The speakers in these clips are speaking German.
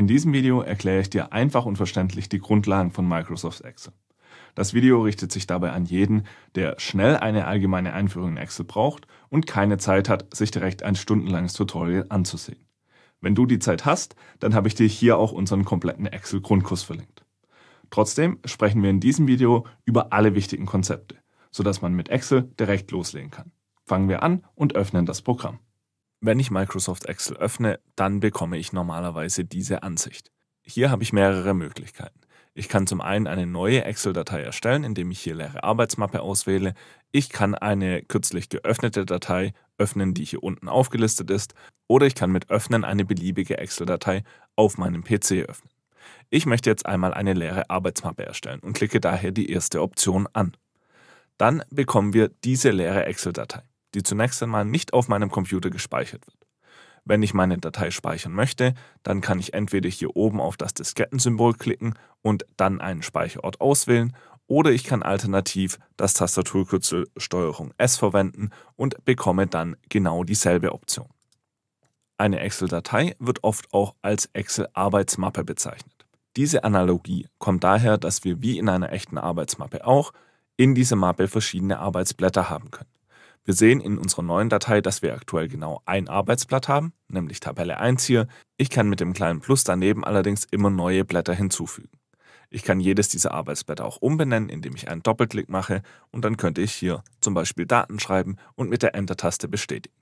In diesem Video erkläre ich dir einfach und verständlich die Grundlagen von Microsoft Excel. Das Video richtet sich dabei an jeden, der schnell eine allgemeine Einführung in Excel braucht und keine Zeit hat, sich direkt ein stundenlanges Tutorial anzusehen. Wenn du die Zeit hast, dann habe ich dir hier auch unseren kompletten Excel-Grundkurs verlinkt. Trotzdem sprechen wir in diesem Video über alle wichtigen Konzepte, sodass man mit Excel direkt loslegen kann. Fangen wir an und öffnen das Programm. Wenn ich Microsoft Excel öffne, dann bekomme ich normalerweise diese Ansicht. Hier habe ich mehrere Möglichkeiten. Ich kann zum einen eine neue Excel-Datei erstellen, indem ich hier leere Arbeitsmappe auswähle. Ich kann eine kürzlich geöffnete Datei öffnen, die hier unten aufgelistet ist. Oder ich kann mit Öffnen eine beliebige Excel-Datei auf meinem PC öffnen. Ich möchte jetzt einmal eine leere Arbeitsmappe erstellen und klicke daher die erste Option an. Dann bekommen wir diese leere Excel-Datei die zunächst einmal nicht auf meinem Computer gespeichert wird. Wenn ich meine Datei speichern möchte, dann kann ich entweder hier oben auf das Diskettensymbol klicken und dann einen Speicherort auswählen, oder ich kann alternativ das Tastaturkürzel STRG S verwenden und bekomme dann genau dieselbe Option. Eine Excel-Datei wird oft auch als Excel-Arbeitsmappe bezeichnet. Diese Analogie kommt daher, dass wir wie in einer echten Arbeitsmappe auch in dieser Mappe verschiedene Arbeitsblätter haben können. Wir sehen in unserer neuen Datei, dass wir aktuell genau ein Arbeitsblatt haben, nämlich Tabelle 1 hier. Ich kann mit dem kleinen Plus daneben allerdings immer neue Blätter hinzufügen. Ich kann jedes dieser Arbeitsblätter auch umbenennen, indem ich einen Doppelklick mache und dann könnte ich hier zum Beispiel Daten schreiben und mit der Enter-Taste bestätigen.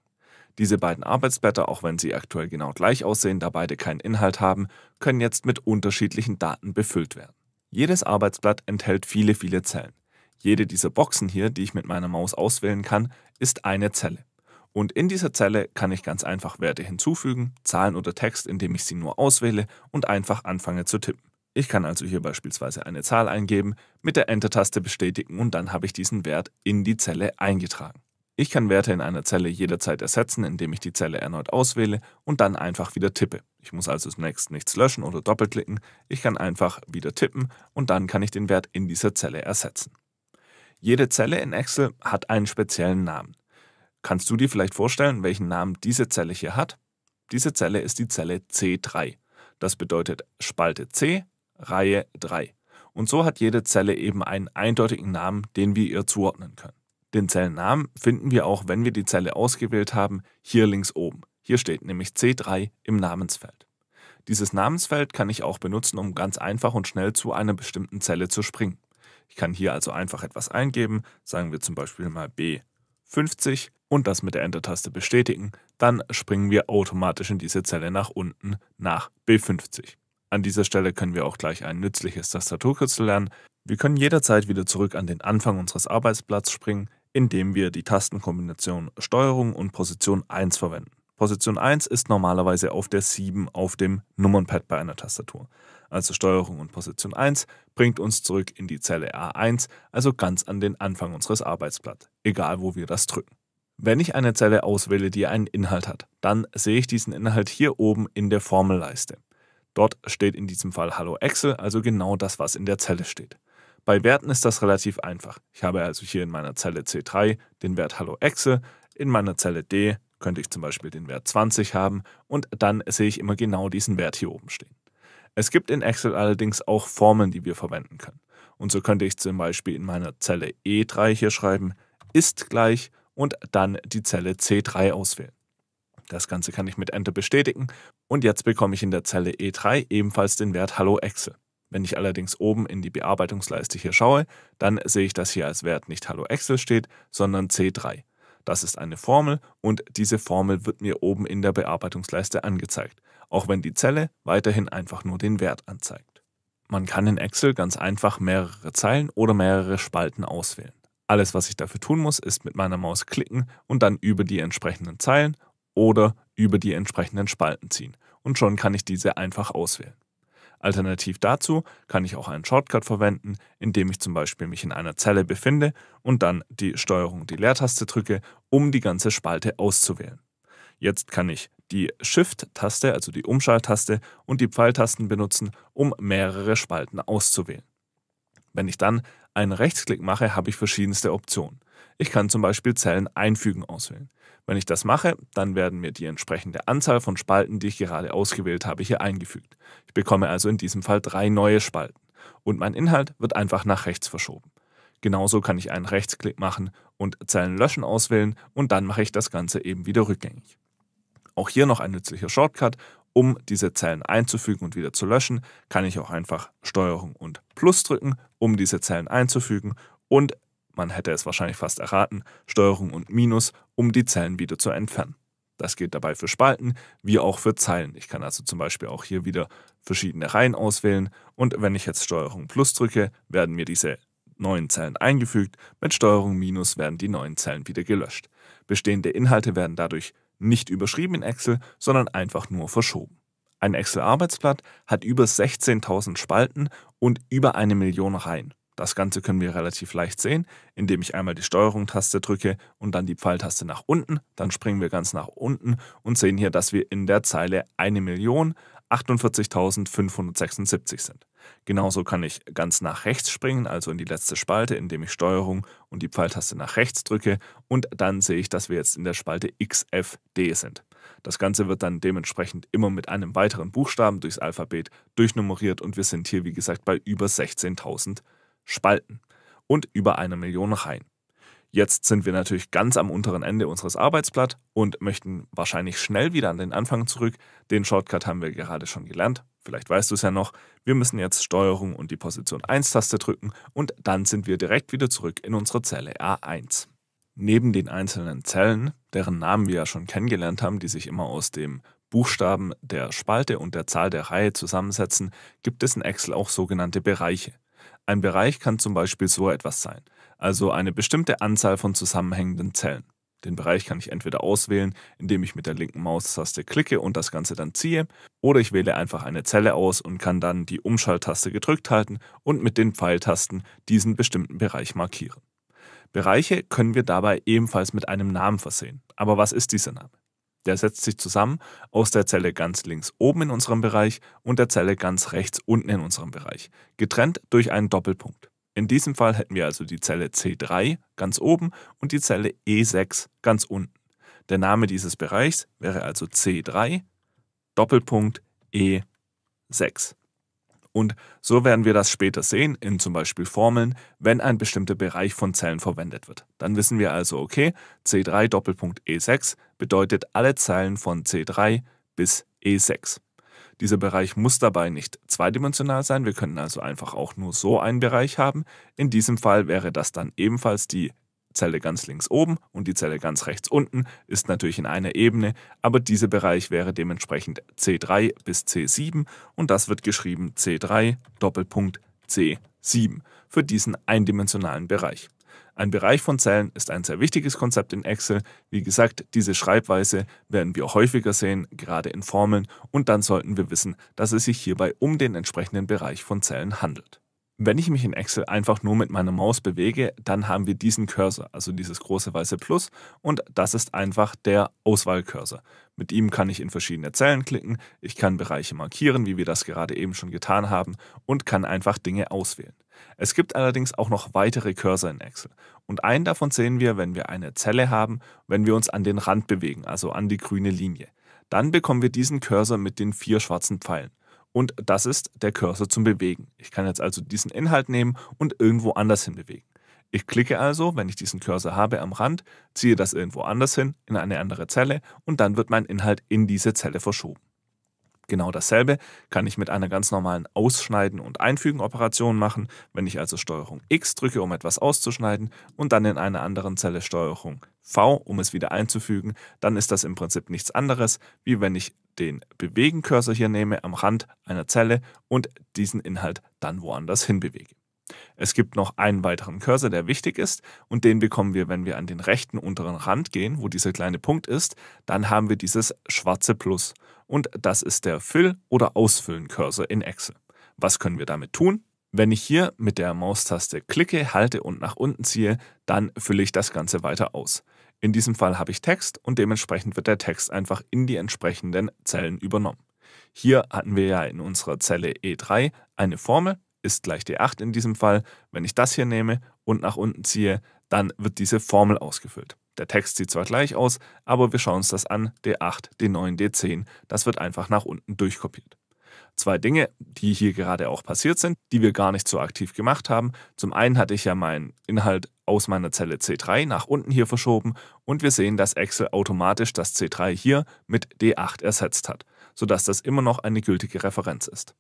Diese beiden Arbeitsblätter, auch wenn sie aktuell genau gleich aussehen, da beide keinen Inhalt haben, können jetzt mit unterschiedlichen Daten befüllt werden. Jedes Arbeitsblatt enthält viele, viele Zellen. Jede dieser Boxen hier, die ich mit meiner Maus auswählen kann, ist eine Zelle. Und in dieser Zelle kann ich ganz einfach Werte hinzufügen, Zahlen oder Text, indem ich sie nur auswähle und einfach anfange zu tippen. Ich kann also hier beispielsweise eine Zahl eingeben, mit der Enter-Taste bestätigen und dann habe ich diesen Wert in die Zelle eingetragen. Ich kann Werte in einer Zelle jederzeit ersetzen, indem ich die Zelle erneut auswähle und dann einfach wieder tippe. Ich muss also zunächst nichts löschen oder doppelklicken, ich kann einfach wieder tippen und dann kann ich den Wert in dieser Zelle ersetzen. Jede Zelle in Excel hat einen speziellen Namen. Kannst du dir vielleicht vorstellen, welchen Namen diese Zelle hier hat? Diese Zelle ist die Zelle C3. Das bedeutet Spalte C, Reihe 3. Und so hat jede Zelle eben einen eindeutigen Namen, den wir ihr zuordnen können. Den Zellennamen finden wir auch, wenn wir die Zelle ausgewählt haben, hier links oben. Hier steht nämlich C3 im Namensfeld. Dieses Namensfeld kann ich auch benutzen, um ganz einfach und schnell zu einer bestimmten Zelle zu springen. Ich kann hier also einfach etwas eingeben, sagen wir zum Beispiel mal B50 und das mit der Enter-Taste bestätigen, dann springen wir automatisch in diese Zelle nach unten nach B50. An dieser Stelle können wir auch gleich ein nützliches Tastaturkürzel lernen. Wir können jederzeit wieder zurück an den Anfang unseres Arbeitsplatzes springen, indem wir die Tastenkombination Steuerung und Position 1 verwenden. Position 1 ist normalerweise auf der 7 auf dem Nummernpad bei einer Tastatur also Steuerung und Position 1, bringt uns zurück in die Zelle A1, also ganz an den Anfang unseres Arbeitsblatts, egal wo wir das drücken. Wenn ich eine Zelle auswähle, die einen Inhalt hat, dann sehe ich diesen Inhalt hier oben in der Formelleiste. Dort steht in diesem Fall Hallo Excel, also genau das, was in der Zelle steht. Bei Werten ist das relativ einfach. Ich habe also hier in meiner Zelle C3 den Wert Hallo Excel, in meiner Zelle D könnte ich zum Beispiel den Wert 20 haben und dann sehe ich immer genau diesen Wert hier oben stehen. Es gibt in Excel allerdings auch Formeln, die wir verwenden können. Und so könnte ich zum Beispiel in meiner Zelle E3 hier schreiben, ist gleich und dann die Zelle C3 auswählen. Das Ganze kann ich mit Enter bestätigen und jetzt bekomme ich in der Zelle E3 ebenfalls den Wert Hallo Excel. Wenn ich allerdings oben in die Bearbeitungsleiste hier schaue, dann sehe ich, dass hier als Wert nicht Hallo Excel steht, sondern C3. Das ist eine Formel und diese Formel wird mir oben in der Bearbeitungsleiste angezeigt auch wenn die Zelle weiterhin einfach nur den Wert anzeigt. Man kann in Excel ganz einfach mehrere Zeilen oder mehrere Spalten auswählen. Alles, was ich dafür tun muss, ist mit meiner Maus klicken und dann über die entsprechenden Zeilen oder über die entsprechenden Spalten ziehen. Und schon kann ich diese einfach auswählen. Alternativ dazu kann ich auch einen Shortcut verwenden, indem ich zum Beispiel mich in einer Zelle befinde und dann die Steuerung die Leertaste drücke, um die ganze Spalte auszuwählen. Jetzt kann ich die Shift-Taste, also die Umschalttaste und die Pfeiltasten benutzen, um mehrere Spalten auszuwählen. Wenn ich dann einen Rechtsklick mache, habe ich verschiedenste Optionen. Ich kann zum Beispiel Zellen einfügen auswählen. Wenn ich das mache, dann werden mir die entsprechende Anzahl von Spalten, die ich gerade ausgewählt habe, hier eingefügt. Ich bekomme also in diesem Fall drei neue Spalten und mein Inhalt wird einfach nach rechts verschoben. Genauso kann ich einen Rechtsklick machen und Zellen löschen auswählen und dann mache ich das Ganze eben wieder rückgängig. Auch hier noch ein nützlicher Shortcut. Um diese Zellen einzufügen und wieder zu löschen, kann ich auch einfach Steuerung und Plus drücken, um diese Zellen einzufügen und man hätte es wahrscheinlich fast erraten, Steuerung und Minus, um die Zellen wieder zu entfernen. Das gilt dabei für Spalten wie auch für Zeilen. Ich kann also zum Beispiel auch hier wieder verschiedene Reihen auswählen und wenn ich jetzt Steuerung Plus drücke, werden mir diese neuen Zellen eingefügt, mit Steuerung Minus werden die neuen Zellen wieder gelöscht. Bestehende Inhalte werden dadurch nicht überschrieben in Excel, sondern einfach nur verschoben. Ein Excel-Arbeitsblatt hat über 16.000 Spalten und über eine Million Reihen. Das Ganze können wir relativ leicht sehen, indem ich einmal die Steuerung-Taste drücke und dann die Pfeiltaste nach unten. Dann springen wir ganz nach unten und sehen hier, dass wir in der Zeile 1.048.576 sind. Genauso kann ich ganz nach rechts springen, also in die letzte Spalte, indem ich Steuerung und die Pfeiltaste nach rechts drücke und dann sehe ich, dass wir jetzt in der Spalte XFD sind. Das Ganze wird dann dementsprechend immer mit einem weiteren Buchstaben durchs Alphabet durchnummeriert und wir sind hier, wie gesagt, bei über 16.000 Spalten und über einer Million Reihen. Jetzt sind wir natürlich ganz am unteren Ende unseres Arbeitsblatt und möchten wahrscheinlich schnell wieder an den Anfang zurück. Den Shortcut haben wir gerade schon gelernt. Vielleicht weißt du es ja noch. Wir müssen jetzt Steuerung und die Position 1-Taste drücken und dann sind wir direkt wieder zurück in unsere Zelle A1. Neben den einzelnen Zellen, deren Namen wir ja schon kennengelernt haben, die sich immer aus dem Buchstaben der Spalte und der Zahl der Reihe zusammensetzen, gibt es in Excel auch sogenannte Bereiche. Ein Bereich kann zum Beispiel so etwas sein – also eine bestimmte Anzahl von zusammenhängenden Zellen. Den Bereich kann ich entweder auswählen, indem ich mit der linken Maustaste klicke und das Ganze dann ziehe, oder ich wähle einfach eine Zelle aus und kann dann die Umschalttaste gedrückt halten und mit den Pfeiltasten diesen bestimmten Bereich markieren. Bereiche können wir dabei ebenfalls mit einem Namen versehen. Aber was ist dieser Name? Der setzt sich zusammen aus der Zelle ganz links oben in unserem Bereich und der Zelle ganz rechts unten in unserem Bereich, getrennt durch einen Doppelpunkt. In diesem Fall hätten wir also die Zelle C3 ganz oben und die Zelle E6 ganz unten. Der Name dieses Bereichs wäre also C3 Doppelpunkt E6. Und so werden wir das später sehen, in zum Beispiel Formeln, wenn ein bestimmter Bereich von Zellen verwendet wird. Dann wissen wir also, okay, C3 Doppelpunkt E6 bedeutet alle Zellen von C3 bis E6. Dieser Bereich muss dabei nicht zweidimensional sein. Wir könnten also einfach auch nur so einen Bereich haben. In diesem Fall wäre das dann ebenfalls die Zelle ganz links oben und die Zelle ganz rechts unten ist natürlich in einer Ebene, aber dieser Bereich wäre dementsprechend C3 bis C7 und das wird geschrieben C3 Doppelpunkt C7 für diesen eindimensionalen Bereich. Ein Bereich von Zellen ist ein sehr wichtiges Konzept in Excel. Wie gesagt, diese Schreibweise werden wir häufiger sehen, gerade in Formeln, und dann sollten wir wissen, dass es sich hierbei um den entsprechenden Bereich von Zellen handelt. Wenn ich mich in Excel einfach nur mit meiner Maus bewege, dann haben wir diesen Cursor, also dieses große weiße Plus, und das ist einfach der Auswahlcursor. Mit ihm kann ich in verschiedene Zellen klicken, ich kann Bereiche markieren, wie wir das gerade eben schon getan haben, und kann einfach Dinge auswählen. Es gibt allerdings auch noch weitere Cursor in Excel. Und einen davon sehen wir, wenn wir eine Zelle haben, wenn wir uns an den Rand bewegen, also an die grüne Linie. Dann bekommen wir diesen Cursor mit den vier schwarzen Pfeilen. Und das ist der Cursor zum Bewegen. Ich kann jetzt also diesen Inhalt nehmen und irgendwo anders hin bewegen. Ich klicke also, wenn ich diesen Cursor habe, am Rand, ziehe das irgendwo anders hin, in eine andere Zelle und dann wird mein Inhalt in diese Zelle verschoben. Genau dasselbe kann ich mit einer ganz normalen Ausschneiden- und Einfügen-Operation machen, wenn ich also Steuerung X drücke, um etwas auszuschneiden und dann in einer anderen Zelle Steuerung V, um es wieder einzufügen, dann ist das im Prinzip nichts anderes, wie wenn ich den Bewegen-Cursor hier nehme am Rand einer Zelle und diesen Inhalt dann woanders hinbewege. Es gibt noch einen weiteren Cursor, der wichtig ist und den bekommen wir, wenn wir an den rechten unteren Rand gehen, wo dieser kleine Punkt ist, dann haben wir dieses schwarze Plus und das ist der Füll- oder Ausfüllen-Cursor in Excel. Was können wir damit tun? Wenn ich hier mit der Maustaste klicke, halte und nach unten ziehe, dann fülle ich das Ganze weiter aus. In diesem Fall habe ich Text und dementsprechend wird der Text einfach in die entsprechenden Zellen übernommen. Hier hatten wir ja in unserer Zelle E3 eine Formel ist gleich d 8 in diesem Fall. Wenn ich das hier nehme und nach unten ziehe, dann wird diese Formel ausgefüllt. Der Text sieht zwar gleich aus, aber wir schauen uns das an, D8, D9, D10. Das wird einfach nach unten durchkopiert. Zwei Dinge, die hier gerade auch passiert sind, die wir gar nicht so aktiv gemacht haben. Zum einen hatte ich ja meinen Inhalt aus meiner Zelle C3 nach unten hier verschoben und wir sehen, dass Excel automatisch das C3 hier mit D8 ersetzt hat, sodass das immer noch eine gültige Referenz ist.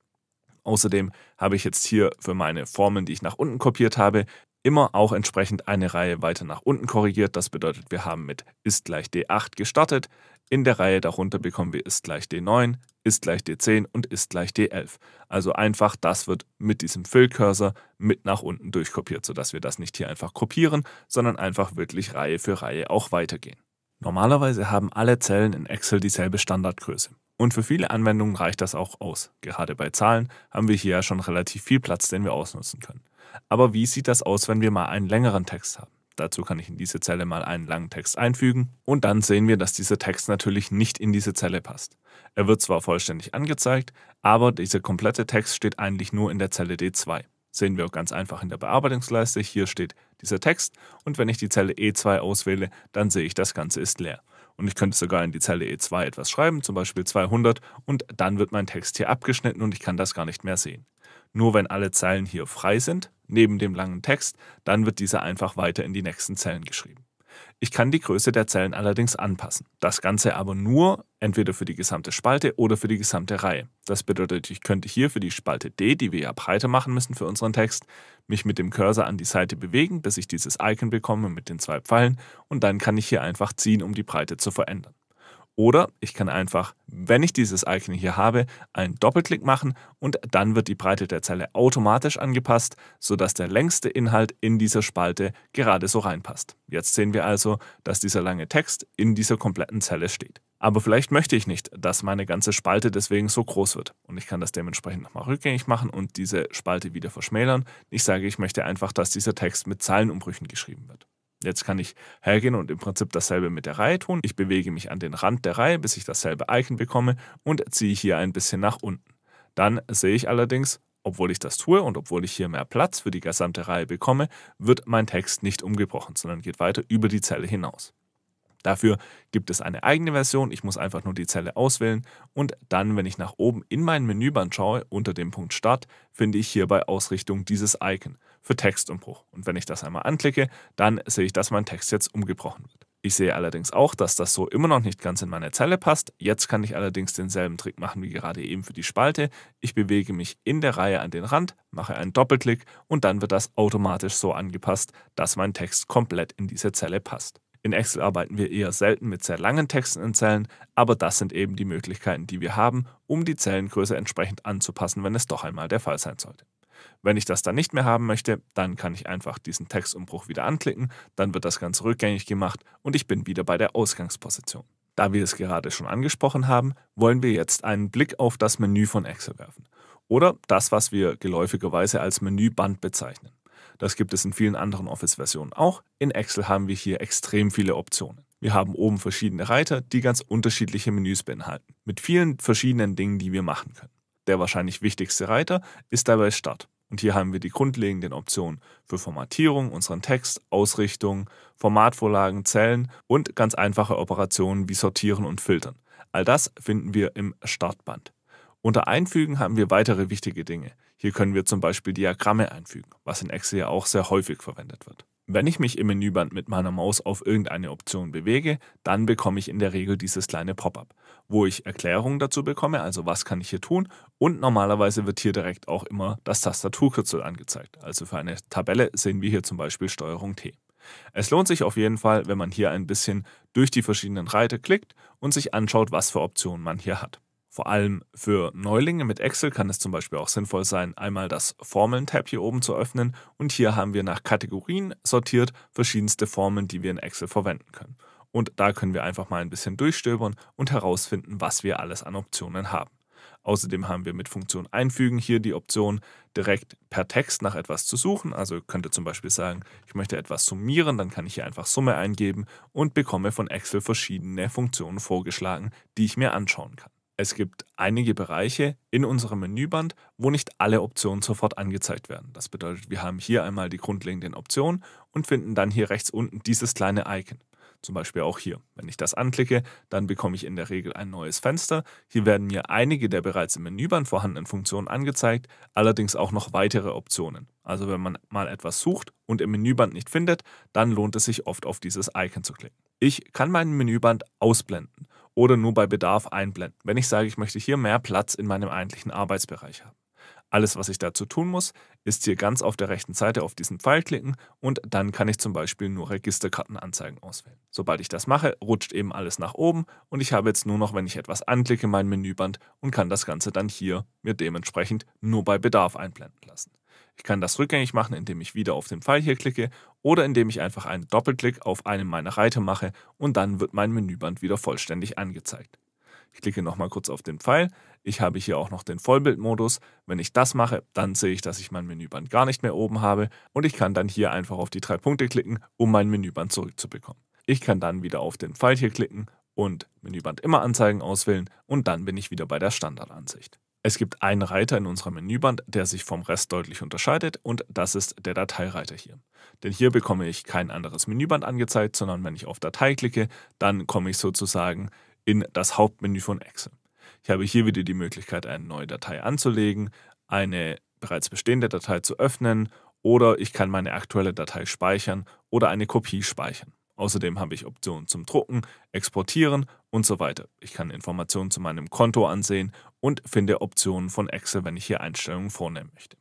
Außerdem habe ich jetzt hier für meine Formeln, die ich nach unten kopiert habe, immer auch entsprechend eine Reihe weiter nach unten korrigiert. Das bedeutet, wir haben mit ist gleich D8 gestartet. In der Reihe darunter bekommen wir ist gleich D9, ist gleich D10 und ist gleich D11. Also einfach, das wird mit diesem Fill-Cursor mit nach unten durchkopiert, sodass wir das nicht hier einfach kopieren, sondern einfach wirklich Reihe für Reihe auch weitergehen. Normalerweise haben alle Zellen in Excel dieselbe Standardgröße. Und für viele Anwendungen reicht das auch aus. Gerade bei Zahlen haben wir hier ja schon relativ viel Platz, den wir ausnutzen können. Aber wie sieht das aus, wenn wir mal einen längeren Text haben? Dazu kann ich in diese Zelle mal einen langen Text einfügen und dann sehen wir, dass dieser Text natürlich nicht in diese Zelle passt. Er wird zwar vollständig angezeigt, aber dieser komplette Text steht eigentlich nur in der Zelle D2. Sehen wir auch ganz einfach in der Bearbeitungsleiste, hier steht dieser Text und wenn ich die Zelle E2 auswähle, dann sehe ich, das Ganze ist leer und ich könnte sogar in die Zelle E2 etwas schreiben, zum Beispiel 200, und dann wird mein Text hier abgeschnitten und ich kann das gar nicht mehr sehen. Nur wenn alle Zeilen hier frei sind, neben dem langen Text, dann wird dieser einfach weiter in die nächsten Zellen geschrieben. Ich kann die Größe der Zellen allerdings anpassen. Das Ganze aber nur entweder für die gesamte Spalte oder für die gesamte Reihe. Das bedeutet, ich könnte hier für die Spalte D, die wir ja breiter machen müssen für unseren Text, mich mit dem Cursor an die Seite bewegen, bis ich dieses Icon bekomme mit den zwei Pfeilen und dann kann ich hier einfach ziehen, um die Breite zu verändern. Oder ich kann einfach, wenn ich dieses Icon hier habe, einen Doppelklick machen und dann wird die Breite der Zelle automatisch angepasst, sodass der längste Inhalt in dieser Spalte gerade so reinpasst. Jetzt sehen wir also, dass dieser lange Text in dieser kompletten Zelle steht. Aber vielleicht möchte ich nicht, dass meine ganze Spalte deswegen so groß wird. Und ich kann das dementsprechend nochmal rückgängig machen und diese Spalte wieder verschmälern. Ich sage, ich möchte einfach, dass dieser Text mit Zeilenumbrüchen geschrieben wird. Jetzt kann ich hergehen und im Prinzip dasselbe mit der Reihe tun. Ich bewege mich an den Rand der Reihe, bis ich dasselbe Icon bekomme und ziehe hier ein bisschen nach unten. Dann sehe ich allerdings, obwohl ich das tue und obwohl ich hier mehr Platz für die gesamte Reihe bekomme, wird mein Text nicht umgebrochen, sondern geht weiter über die Zelle hinaus. Dafür gibt es eine eigene Version. Ich muss einfach nur die Zelle auswählen und dann, wenn ich nach oben in mein Menüband schaue, unter dem Punkt Start, finde ich hier bei Ausrichtung dieses Icon für Textumbruch. Und wenn ich das einmal anklicke, dann sehe ich, dass mein Text jetzt umgebrochen wird. Ich sehe allerdings auch, dass das so immer noch nicht ganz in meine Zelle passt. Jetzt kann ich allerdings denselben Trick machen wie gerade eben für die Spalte. Ich bewege mich in der Reihe an den Rand, mache einen Doppelklick und dann wird das automatisch so angepasst, dass mein Text komplett in diese Zelle passt. In Excel arbeiten wir eher selten mit sehr langen Texten in Zellen, aber das sind eben die Möglichkeiten, die wir haben, um die Zellengröße entsprechend anzupassen, wenn es doch einmal der Fall sein sollte. Wenn ich das dann nicht mehr haben möchte, dann kann ich einfach diesen Textumbruch wieder anklicken, dann wird das Ganze rückgängig gemacht und ich bin wieder bei der Ausgangsposition. Da wir es gerade schon angesprochen haben, wollen wir jetzt einen Blick auf das Menü von Excel werfen. Oder das, was wir geläufigerweise als Menüband bezeichnen. Das gibt es in vielen anderen Office-Versionen auch. In Excel haben wir hier extrem viele Optionen. Wir haben oben verschiedene Reiter, die ganz unterschiedliche Menüs beinhalten, mit vielen verschiedenen Dingen, die wir machen können. Der wahrscheinlich wichtigste Reiter ist dabei Start. Und hier haben wir die grundlegenden Optionen für Formatierung, unseren Text, Ausrichtung, Formatvorlagen, Zellen und ganz einfache Operationen wie Sortieren und Filtern. All das finden wir im Startband. Unter Einfügen haben wir weitere wichtige Dinge. Hier können wir zum Beispiel Diagramme einfügen, was in Excel ja auch sehr häufig verwendet wird. Wenn ich mich im Menüband mit meiner Maus auf irgendeine Option bewege, dann bekomme ich in der Regel dieses kleine Pop-up, wo ich Erklärungen dazu bekomme, also was kann ich hier tun und normalerweise wird hier direkt auch immer das Tastaturkürzel angezeigt. Also für eine Tabelle sehen wir hier zum Beispiel Steuerung T. Es lohnt sich auf jeden Fall, wenn man hier ein bisschen durch die verschiedenen Reiter klickt und sich anschaut, was für Optionen man hier hat. Vor allem für Neulinge mit Excel kann es zum Beispiel auch sinnvoll sein, einmal das Formeln-Tab hier oben zu öffnen und hier haben wir nach Kategorien sortiert verschiedenste Formeln, die wir in Excel verwenden können. Und da können wir einfach mal ein bisschen durchstöbern und herausfinden, was wir alles an Optionen haben. Außerdem haben wir mit Funktion einfügen hier die Option, direkt per Text nach etwas zu suchen. Also könnte zum Beispiel sagen, ich möchte etwas summieren, dann kann ich hier einfach Summe eingeben und bekomme von Excel verschiedene Funktionen vorgeschlagen, die ich mir anschauen kann. Es gibt einige Bereiche in unserem Menüband, wo nicht alle Optionen sofort angezeigt werden. Das bedeutet, wir haben hier einmal die grundlegenden Optionen und finden dann hier rechts unten dieses kleine Icon. Zum Beispiel auch hier. Wenn ich das anklicke, dann bekomme ich in der Regel ein neues Fenster. Hier werden mir einige der bereits im Menüband vorhandenen Funktionen angezeigt, allerdings auch noch weitere Optionen. Also wenn man mal etwas sucht und im Menüband nicht findet, dann lohnt es sich oft auf dieses Icon zu klicken. Ich kann mein Menüband ausblenden oder nur bei Bedarf einblenden, wenn ich sage, ich möchte hier mehr Platz in meinem eigentlichen Arbeitsbereich haben. Alles, was ich dazu tun muss, ist hier ganz auf der rechten Seite auf diesen Pfeil klicken und dann kann ich zum Beispiel nur Registerkartenanzeigen auswählen. Sobald ich das mache, rutscht eben alles nach oben und ich habe jetzt nur noch, wenn ich etwas anklicke, mein Menüband und kann das Ganze dann hier mir dementsprechend nur bei Bedarf einblenden lassen. Ich kann das rückgängig machen, indem ich wieder auf den Pfeil hier klicke oder indem ich einfach einen Doppelklick auf einen meiner Reiter mache und dann wird mein Menüband wieder vollständig angezeigt. Ich klicke nochmal kurz auf den Pfeil. Ich habe hier auch noch den Vollbildmodus. Wenn ich das mache, dann sehe ich, dass ich mein Menüband gar nicht mehr oben habe und ich kann dann hier einfach auf die drei Punkte klicken, um mein Menüband zurückzubekommen. Ich kann dann wieder auf den Pfeil hier klicken und Menüband immer anzeigen auswählen und dann bin ich wieder bei der Standardansicht. Es gibt einen Reiter in unserer Menüband, der sich vom Rest deutlich unterscheidet und das ist der Dateireiter hier. Denn hier bekomme ich kein anderes Menüband angezeigt, sondern wenn ich auf Datei klicke, dann komme ich sozusagen in das Hauptmenü von Excel. Ich habe hier wieder die Möglichkeit, eine neue Datei anzulegen, eine bereits bestehende Datei zu öffnen oder ich kann meine aktuelle Datei speichern oder eine Kopie speichern. Außerdem habe ich Optionen zum Drucken, Exportieren und so weiter. Ich kann Informationen zu meinem Konto ansehen und finde Optionen von Excel, wenn ich hier Einstellungen vornehmen möchte.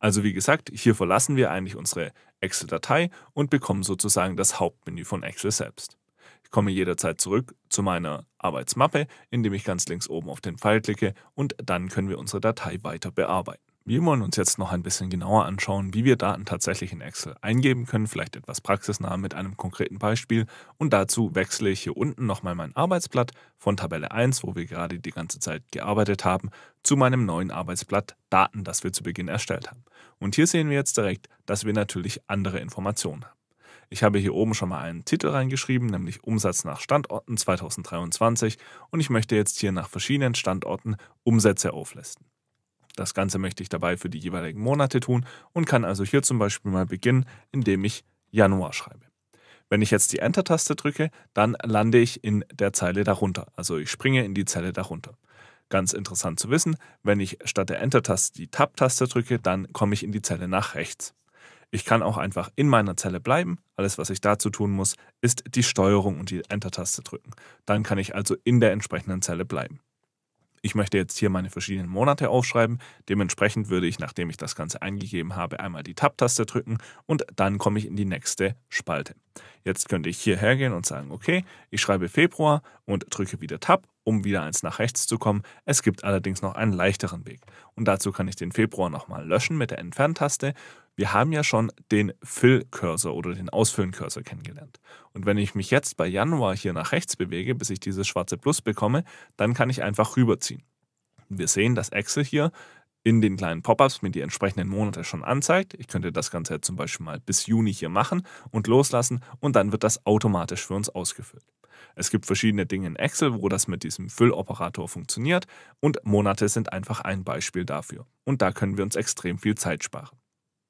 Also wie gesagt, hier verlassen wir eigentlich unsere Excel-Datei und bekommen sozusagen das Hauptmenü von Excel selbst. Ich komme jederzeit zurück zu meiner Arbeitsmappe, indem ich ganz links oben auf den Pfeil klicke und dann können wir unsere Datei weiter bearbeiten. Wir wollen uns jetzt noch ein bisschen genauer anschauen, wie wir Daten tatsächlich in Excel eingeben können, vielleicht etwas praxisnah mit einem konkreten Beispiel. Und dazu wechsle ich hier unten nochmal mein Arbeitsblatt von Tabelle 1, wo wir gerade die ganze Zeit gearbeitet haben, zu meinem neuen Arbeitsblatt Daten, das wir zu Beginn erstellt haben. Und hier sehen wir jetzt direkt, dass wir natürlich andere Informationen haben. Ich habe hier oben schon mal einen Titel reingeschrieben, nämlich Umsatz nach Standorten 2023 und ich möchte jetzt hier nach verschiedenen Standorten Umsätze auflisten. Das Ganze möchte ich dabei für die jeweiligen Monate tun und kann also hier zum Beispiel mal beginnen, indem ich Januar schreibe. Wenn ich jetzt die Enter-Taste drücke, dann lande ich in der Zeile darunter. Also ich springe in die Zeile darunter. Ganz interessant zu wissen, wenn ich statt der Enter-Taste die Tab-Taste drücke, dann komme ich in die Zelle nach rechts. Ich kann auch einfach in meiner Zelle bleiben. Alles, was ich dazu tun muss, ist die Steuerung und die Enter-Taste drücken. Dann kann ich also in der entsprechenden Zelle bleiben ich möchte jetzt hier meine verschiedenen Monate aufschreiben. Dementsprechend würde ich, nachdem ich das Ganze eingegeben habe, einmal die Tab-Taste drücken und dann komme ich in die nächste Spalte. Jetzt könnte ich hierher gehen und sagen, okay, ich schreibe Februar und drücke wieder Tab, um wieder eins nach rechts zu kommen. Es gibt allerdings noch einen leichteren Weg. Und dazu kann ich den Februar nochmal löschen mit der Entferntaste, wir haben ja schon den Fill-Cursor oder den Ausfüllen-Cursor kennengelernt. Und wenn ich mich jetzt bei Januar hier nach rechts bewege, bis ich dieses schwarze Plus bekomme, dann kann ich einfach rüberziehen. Wir sehen, dass Excel hier in den kleinen Pop-ups mir die entsprechenden Monate schon anzeigt. Ich könnte das Ganze jetzt zum Beispiel mal bis Juni hier machen und loslassen und dann wird das automatisch für uns ausgefüllt. Es gibt verschiedene Dinge in Excel, wo das mit diesem Fülloperator funktioniert und Monate sind einfach ein Beispiel dafür. Und da können wir uns extrem viel Zeit sparen.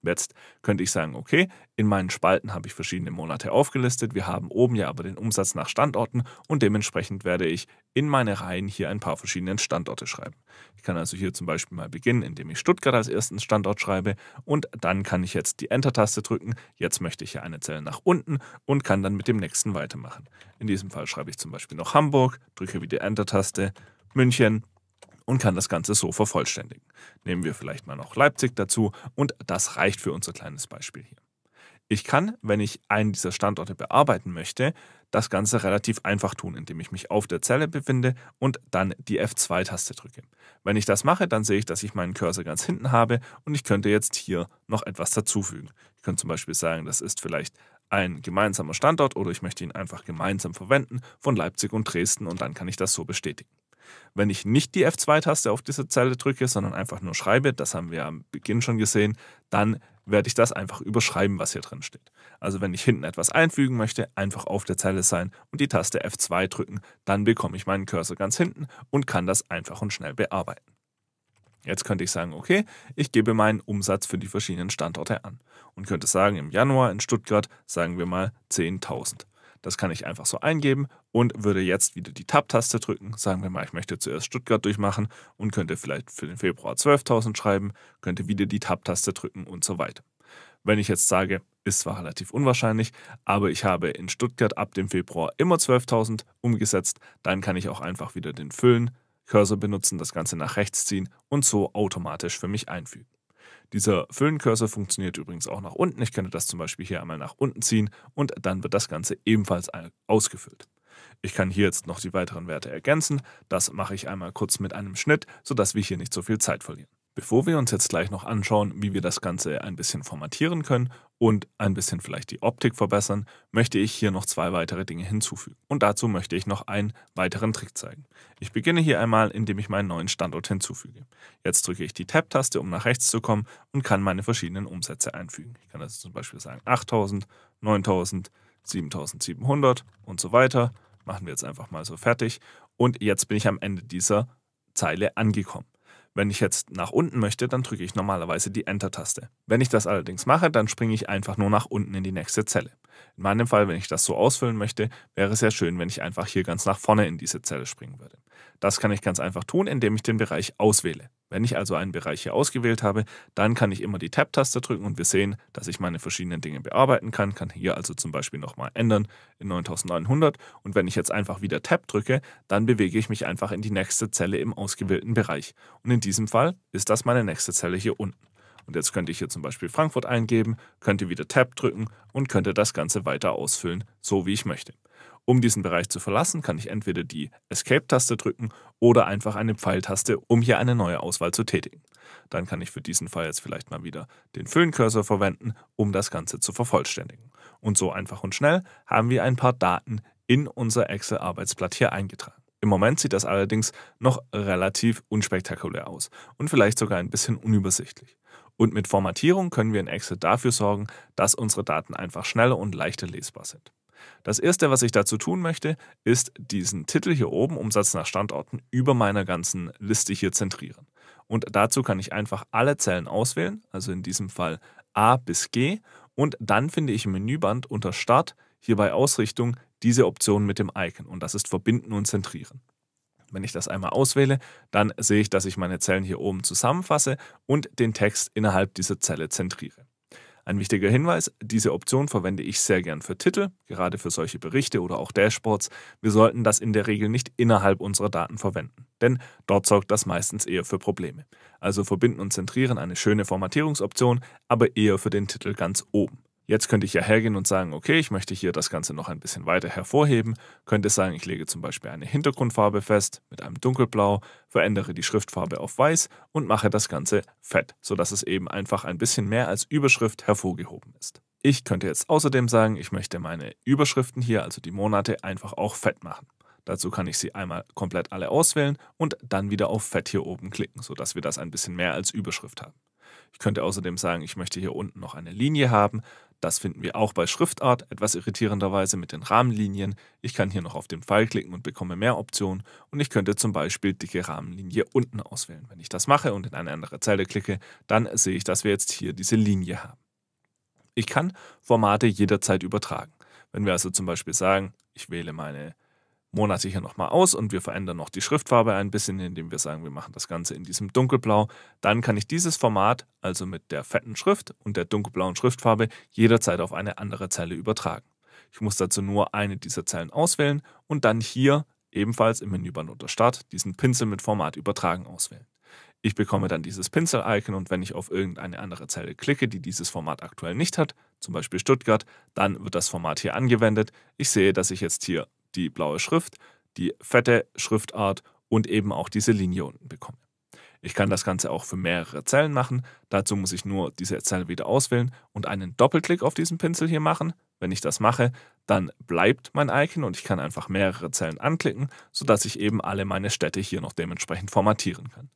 Jetzt könnte ich sagen, okay, in meinen Spalten habe ich verschiedene Monate aufgelistet, wir haben oben ja aber den Umsatz nach Standorten und dementsprechend werde ich in meine Reihen hier ein paar verschiedene Standorte schreiben. Ich kann also hier zum Beispiel mal beginnen, indem ich Stuttgart als ersten Standort schreibe und dann kann ich jetzt die Enter-Taste drücken, jetzt möchte ich hier eine Zelle nach unten und kann dann mit dem nächsten weitermachen. In diesem Fall schreibe ich zum Beispiel noch Hamburg, drücke wieder Enter-Taste, München, und kann das Ganze so vervollständigen. Nehmen wir vielleicht mal noch Leipzig dazu und das reicht für unser kleines Beispiel hier. Ich kann, wenn ich einen dieser Standorte bearbeiten möchte, das Ganze relativ einfach tun, indem ich mich auf der Zelle befinde und dann die F2-Taste drücke. Wenn ich das mache, dann sehe ich, dass ich meinen Cursor ganz hinten habe und ich könnte jetzt hier noch etwas dazufügen. Ich könnte zum Beispiel sagen, das ist vielleicht ein gemeinsamer Standort oder ich möchte ihn einfach gemeinsam verwenden von Leipzig und Dresden und dann kann ich das so bestätigen. Wenn ich nicht die F2-Taste auf diese Zeile drücke, sondern einfach nur schreibe, das haben wir am Beginn schon gesehen, dann werde ich das einfach überschreiben, was hier drin steht. Also wenn ich hinten etwas einfügen möchte, einfach auf der Zeile sein und die Taste F2 drücken, dann bekomme ich meinen Cursor ganz hinten und kann das einfach und schnell bearbeiten. Jetzt könnte ich sagen, okay, ich gebe meinen Umsatz für die verschiedenen Standorte an und könnte sagen, im Januar in Stuttgart sagen wir mal 10.000. Das kann ich einfach so eingeben und würde jetzt wieder die Tab-Taste drücken. Sagen wir mal, ich möchte zuerst Stuttgart durchmachen und könnte vielleicht für den Februar 12.000 schreiben, könnte wieder die Tab-Taste drücken und so weiter. Wenn ich jetzt sage, ist zwar relativ unwahrscheinlich, aber ich habe in Stuttgart ab dem Februar immer 12.000 umgesetzt, dann kann ich auch einfach wieder den Füllen, Cursor benutzen, das Ganze nach rechts ziehen und so automatisch für mich einfügen. Dieser Füllen-Cursor funktioniert übrigens auch nach unten. Ich könnte das zum Beispiel hier einmal nach unten ziehen und dann wird das Ganze ebenfalls ausgefüllt. Ich kann hier jetzt noch die weiteren Werte ergänzen. Das mache ich einmal kurz mit einem Schnitt, sodass wir hier nicht so viel Zeit verlieren. Bevor wir uns jetzt gleich noch anschauen, wie wir das Ganze ein bisschen formatieren können und ein bisschen vielleicht die Optik verbessern, möchte ich hier noch zwei weitere Dinge hinzufügen. Und dazu möchte ich noch einen weiteren Trick zeigen. Ich beginne hier einmal, indem ich meinen neuen Standort hinzufüge. Jetzt drücke ich die Tab-Taste, um nach rechts zu kommen und kann meine verschiedenen Umsätze einfügen. Ich kann also zum Beispiel sagen 8000, 9000, 7700 und so weiter. Machen wir jetzt einfach mal so fertig. Und jetzt bin ich am Ende dieser Zeile angekommen. Wenn ich jetzt nach unten möchte, dann drücke ich normalerweise die Enter-Taste. Wenn ich das allerdings mache, dann springe ich einfach nur nach unten in die nächste Zelle. In meinem Fall, wenn ich das so ausfüllen möchte, wäre es ja schön, wenn ich einfach hier ganz nach vorne in diese Zelle springen würde. Das kann ich ganz einfach tun, indem ich den Bereich auswähle. Wenn ich also einen Bereich hier ausgewählt habe, dann kann ich immer die Tab-Taste drücken und wir sehen, dass ich meine verschiedenen Dinge bearbeiten kann, kann hier also zum Beispiel nochmal ändern in 9900 und wenn ich jetzt einfach wieder Tab drücke, dann bewege ich mich einfach in die nächste Zelle im ausgewählten Bereich. Und in diesem Fall ist das meine nächste Zelle hier unten. Und jetzt könnte ich hier zum Beispiel Frankfurt eingeben, könnte wieder Tab drücken und könnte das Ganze weiter ausfüllen, so wie ich möchte. Um diesen Bereich zu verlassen, kann ich entweder die Escape-Taste drücken oder einfach eine Pfeiltaste, um hier eine neue Auswahl zu tätigen. Dann kann ich für diesen Fall jetzt vielleicht mal wieder den Föhncursor verwenden, um das Ganze zu vervollständigen. Und so einfach und schnell haben wir ein paar Daten in unser Excel-Arbeitsblatt hier eingetragen. Im Moment sieht das allerdings noch relativ unspektakulär aus und vielleicht sogar ein bisschen unübersichtlich. Und mit Formatierung können wir in Excel dafür sorgen, dass unsere Daten einfach schneller und leichter lesbar sind. Das erste, was ich dazu tun möchte, ist diesen Titel hier oben, Umsatz nach Standorten, über meiner ganzen Liste hier zentrieren. Und dazu kann ich einfach alle Zellen auswählen, also in diesem Fall A bis G. Und dann finde ich im Menüband unter Start, hier bei Ausrichtung, diese Option mit dem Icon. Und das ist Verbinden und Zentrieren. Wenn ich das einmal auswähle, dann sehe ich, dass ich meine Zellen hier oben zusammenfasse und den Text innerhalb dieser Zelle zentriere. Ein wichtiger Hinweis, diese Option verwende ich sehr gern für Titel, gerade für solche Berichte oder auch Dashboards. Wir sollten das in der Regel nicht innerhalb unserer Daten verwenden, denn dort sorgt das meistens eher für Probleme. Also verbinden und zentrieren eine schöne Formatierungsoption, aber eher für den Titel ganz oben. Jetzt könnte ich ja hergehen und sagen, okay, ich möchte hier das Ganze noch ein bisschen weiter hervorheben, könnte sagen, ich lege zum Beispiel eine Hintergrundfarbe fest mit einem dunkelblau, verändere die Schriftfarbe auf weiß und mache das Ganze fett, sodass es eben einfach ein bisschen mehr als Überschrift hervorgehoben ist. Ich könnte jetzt außerdem sagen, ich möchte meine Überschriften hier, also die Monate, einfach auch fett machen. Dazu kann ich sie einmal komplett alle auswählen und dann wieder auf Fett hier oben klicken, sodass wir das ein bisschen mehr als Überschrift haben. Ich könnte außerdem sagen, ich möchte hier unten noch eine Linie haben, das finden wir auch bei Schriftart, etwas irritierenderweise mit den Rahmenlinien. Ich kann hier noch auf den Pfeil klicken und bekomme mehr Optionen und ich könnte zum Beispiel dicke Rahmenlinie unten auswählen. Wenn ich das mache und in eine andere Zeile klicke, dann sehe ich, dass wir jetzt hier diese Linie haben. Ich kann Formate jederzeit übertragen. Wenn wir also zum Beispiel sagen, ich wähle meine Monate hier nochmal aus und wir verändern noch die Schriftfarbe ein bisschen, indem wir sagen, wir machen das Ganze in diesem dunkelblau. Dann kann ich dieses Format, also mit der fetten Schrift und der dunkelblauen Schriftfarbe, jederzeit auf eine andere Zelle übertragen. Ich muss dazu nur eine dieser Zellen auswählen und dann hier ebenfalls im Menüband unter Start diesen Pinsel mit Format übertragen auswählen. Ich bekomme dann dieses Pinsel-Icon und wenn ich auf irgendeine andere Zelle klicke, die dieses Format aktuell nicht hat, zum Beispiel Stuttgart, dann wird das Format hier angewendet. Ich sehe, dass ich jetzt hier die blaue Schrift, die fette Schriftart und eben auch diese Linie unten bekomme. Ich kann das Ganze auch für mehrere Zellen machen. Dazu muss ich nur diese Zelle wieder auswählen und einen Doppelklick auf diesen Pinsel hier machen. Wenn ich das mache, dann bleibt mein Icon und ich kann einfach mehrere Zellen anklicken, sodass ich eben alle meine Städte hier noch dementsprechend formatieren kann.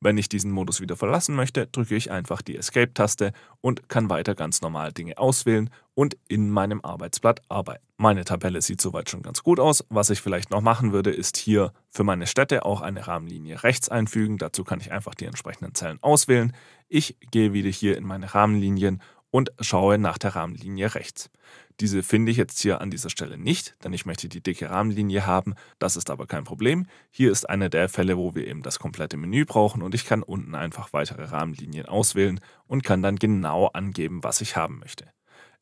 Wenn ich diesen Modus wieder verlassen möchte, drücke ich einfach die Escape-Taste und kann weiter ganz normal Dinge auswählen und in meinem Arbeitsblatt arbeiten. Meine Tabelle sieht soweit schon ganz gut aus. Was ich vielleicht noch machen würde, ist hier für meine Städte auch eine Rahmenlinie rechts einfügen. Dazu kann ich einfach die entsprechenden Zellen auswählen. Ich gehe wieder hier in meine Rahmenlinien und schaue nach der Rahmenlinie rechts. Diese finde ich jetzt hier an dieser Stelle nicht, denn ich möchte die dicke Rahmenlinie haben. Das ist aber kein Problem. Hier ist einer der Fälle, wo wir eben das komplette Menü brauchen und ich kann unten einfach weitere Rahmenlinien auswählen und kann dann genau angeben, was ich haben möchte.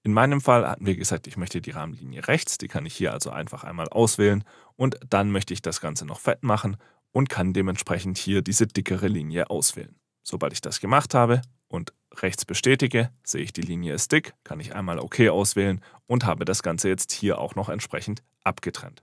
In meinem Fall hatten wir gesagt, ich möchte die Rahmenlinie rechts, die kann ich hier also einfach einmal auswählen und dann möchte ich das Ganze noch fett machen und kann dementsprechend hier diese dickere Linie auswählen. Sobald ich das gemacht habe und rechts bestätige, sehe ich die Linie ist dick, kann ich einmal OK auswählen und habe das Ganze jetzt hier auch noch entsprechend abgetrennt.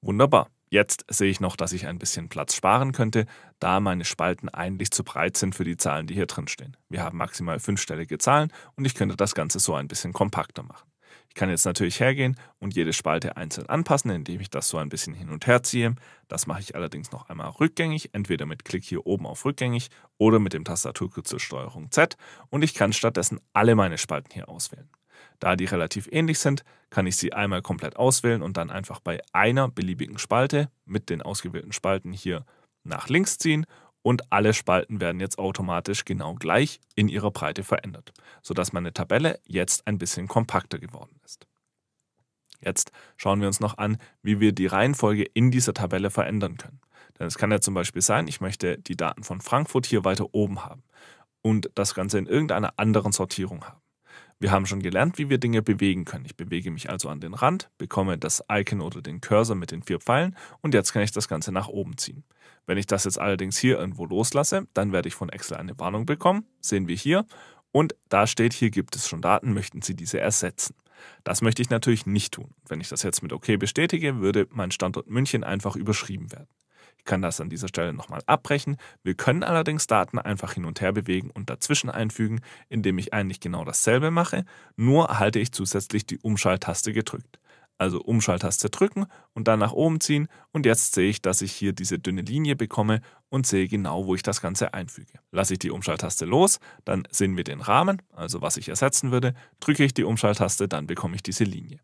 Wunderbar. Jetzt sehe ich noch, dass ich ein bisschen Platz sparen könnte, da meine Spalten eigentlich zu breit sind für die Zahlen, die hier drin stehen. Wir haben maximal fünfstellige Zahlen und ich könnte das Ganze so ein bisschen kompakter machen. Ich kann jetzt natürlich hergehen und jede Spalte einzeln anpassen, indem ich das so ein bisschen hin und her ziehe. Das mache ich allerdings noch einmal rückgängig, entweder mit Klick hier oben auf rückgängig oder mit dem Tastaturkürzel Steuerung Z und ich kann stattdessen alle meine Spalten hier auswählen. Da die relativ ähnlich sind, kann ich sie einmal komplett auswählen und dann einfach bei einer beliebigen Spalte mit den ausgewählten Spalten hier nach links ziehen und alle Spalten werden jetzt automatisch genau gleich in ihrer Breite verändert, sodass meine Tabelle jetzt ein bisschen kompakter geworden ist. Jetzt schauen wir uns noch an, wie wir die Reihenfolge in dieser Tabelle verändern können. Denn es kann ja zum Beispiel sein, ich möchte die Daten von Frankfurt hier weiter oben haben und das Ganze in irgendeiner anderen Sortierung haben. Wir haben schon gelernt, wie wir Dinge bewegen können. Ich bewege mich also an den Rand, bekomme das Icon oder den Cursor mit den vier Pfeilen und jetzt kann ich das Ganze nach oben ziehen. Wenn ich das jetzt allerdings hier irgendwo loslasse, dann werde ich von Excel eine Warnung bekommen, sehen wir hier. Und da steht, hier gibt es schon Daten, möchten Sie diese ersetzen. Das möchte ich natürlich nicht tun. Wenn ich das jetzt mit OK bestätige, würde mein Standort München einfach überschrieben werden. Ich kann das an dieser Stelle nochmal abbrechen. Wir können allerdings Daten einfach hin und her bewegen und dazwischen einfügen, indem ich eigentlich genau dasselbe mache, nur halte ich zusätzlich die Umschalttaste gedrückt. Also Umschalttaste drücken und dann nach oben ziehen und jetzt sehe ich, dass ich hier diese dünne Linie bekomme und sehe genau, wo ich das Ganze einfüge. Lasse ich die Umschalttaste los, dann sehen wir den Rahmen, also was ich ersetzen würde, drücke ich die Umschalttaste, dann bekomme ich diese Linie.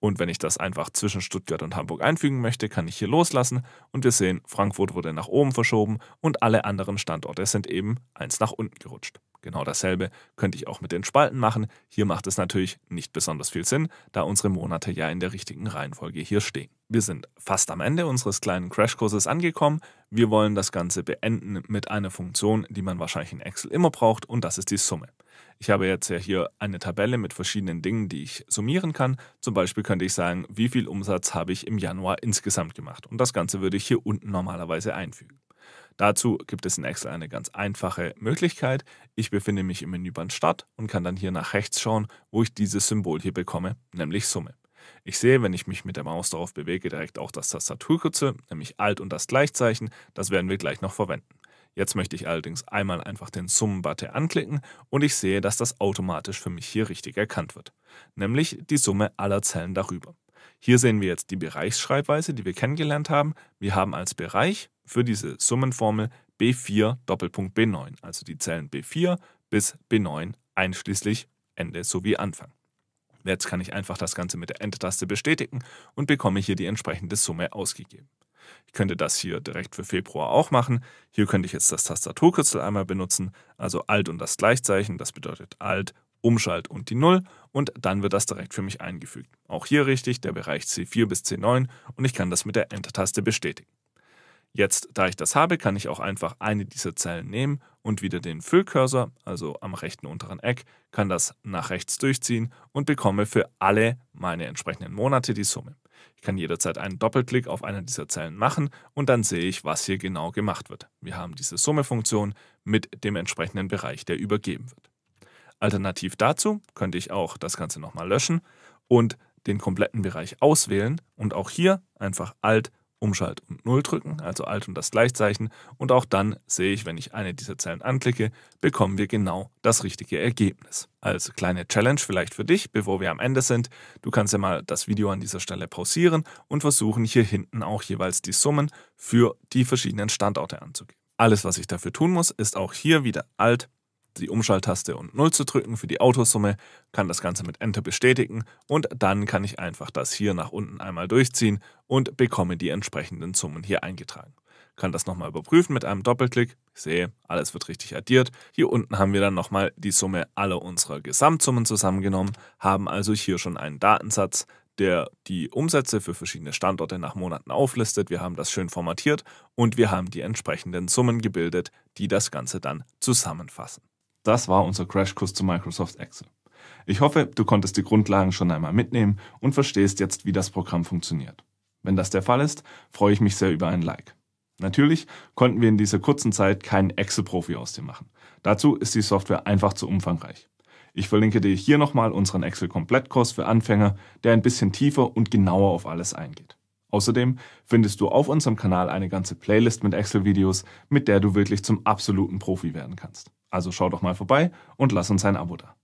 Und wenn ich das einfach zwischen Stuttgart und Hamburg einfügen möchte, kann ich hier loslassen und wir sehen, Frankfurt wurde nach oben verschoben und alle anderen Standorte sind eben eins nach unten gerutscht. Genau dasselbe könnte ich auch mit den Spalten machen. Hier macht es natürlich nicht besonders viel Sinn, da unsere Monate ja in der richtigen Reihenfolge hier stehen. Wir sind fast am Ende unseres kleinen Crashkurses angekommen. Wir wollen das Ganze beenden mit einer Funktion, die man wahrscheinlich in Excel immer braucht und das ist die Summe. Ich habe jetzt ja hier eine Tabelle mit verschiedenen Dingen, die ich summieren kann. Zum Beispiel könnte ich sagen, wie viel Umsatz habe ich im Januar insgesamt gemacht. Und das Ganze würde ich hier unten normalerweise einfügen. Dazu gibt es in Excel eine ganz einfache Möglichkeit. Ich befinde mich im Menüband Start und kann dann hier nach rechts schauen, wo ich dieses Symbol hier bekomme, nämlich Summe. Ich sehe, wenn ich mich mit der Maus darauf bewege, direkt auch das Tastaturkürzel, nämlich Alt und das Gleichzeichen. Das werden wir gleich noch verwenden. Jetzt möchte ich allerdings einmal einfach den Summen-Button anklicken und ich sehe, dass das automatisch für mich hier richtig erkannt wird, nämlich die Summe aller Zellen darüber. Hier sehen wir jetzt die Bereichsschreibweise, die wir kennengelernt haben. Wir haben als Bereich für diese Summenformel B4 Doppelpunkt B9, also die Zellen B4 bis B9 einschließlich Ende sowie Anfang. Jetzt kann ich einfach das Ganze mit der Enter-Taste bestätigen und bekomme hier die entsprechende Summe ausgegeben. Ich könnte das hier direkt für Februar auch machen. Hier könnte ich jetzt das Tastaturkürzel einmal benutzen, also Alt und das Gleichzeichen, das bedeutet Alt, Umschalt und die Null und dann wird das direkt für mich eingefügt. Auch hier richtig, der Bereich C4 bis C9 und ich kann das mit der Enter-Taste bestätigen. Jetzt, da ich das habe, kann ich auch einfach eine dieser Zellen nehmen und wieder den Füllcursor, also am rechten unteren Eck, kann das nach rechts durchziehen und bekomme für alle meine entsprechenden Monate die Summe. Ich kann jederzeit einen Doppelklick auf einer dieser Zellen machen und dann sehe ich, was hier genau gemacht wird. Wir haben diese Summe-Funktion mit dem entsprechenden Bereich, der übergeben wird. Alternativ dazu könnte ich auch das Ganze nochmal löschen und den kompletten Bereich auswählen und auch hier einfach Alt Umschalt und Null drücken, also Alt und das Gleichzeichen. Und auch dann sehe ich, wenn ich eine dieser Zellen anklicke, bekommen wir genau das richtige Ergebnis. Als kleine Challenge vielleicht für dich, bevor wir am Ende sind, du kannst ja mal das Video an dieser Stelle pausieren und versuchen hier hinten auch jeweils die Summen für die verschiedenen Standorte anzugeben. Alles, was ich dafür tun muss, ist auch hier wieder Alt die Umschalttaste und 0 zu drücken für die Autosumme, kann das Ganze mit Enter bestätigen und dann kann ich einfach das hier nach unten einmal durchziehen und bekomme die entsprechenden Summen hier eingetragen. Kann das nochmal überprüfen mit einem Doppelklick. Ich sehe, alles wird richtig addiert. Hier unten haben wir dann nochmal die Summe aller unserer Gesamtsummen zusammengenommen, haben also hier schon einen Datensatz, der die Umsätze für verschiedene Standorte nach Monaten auflistet. Wir haben das schön formatiert und wir haben die entsprechenden Summen gebildet, die das Ganze dann zusammenfassen. Das war unser Crashkurs zu Microsoft Excel. Ich hoffe, du konntest die Grundlagen schon einmal mitnehmen und verstehst jetzt, wie das Programm funktioniert. Wenn das der Fall ist, freue ich mich sehr über ein Like. Natürlich konnten wir in dieser kurzen Zeit keinen Excel-Profi aus dir machen. Dazu ist die Software einfach zu umfangreich. Ich verlinke dir hier nochmal unseren Excel-Komplettkurs für Anfänger, der ein bisschen tiefer und genauer auf alles eingeht. Außerdem findest du auf unserem Kanal eine ganze Playlist mit Excel-Videos, mit der du wirklich zum absoluten Profi werden kannst. Also schau doch mal vorbei und lass uns ein Abo da.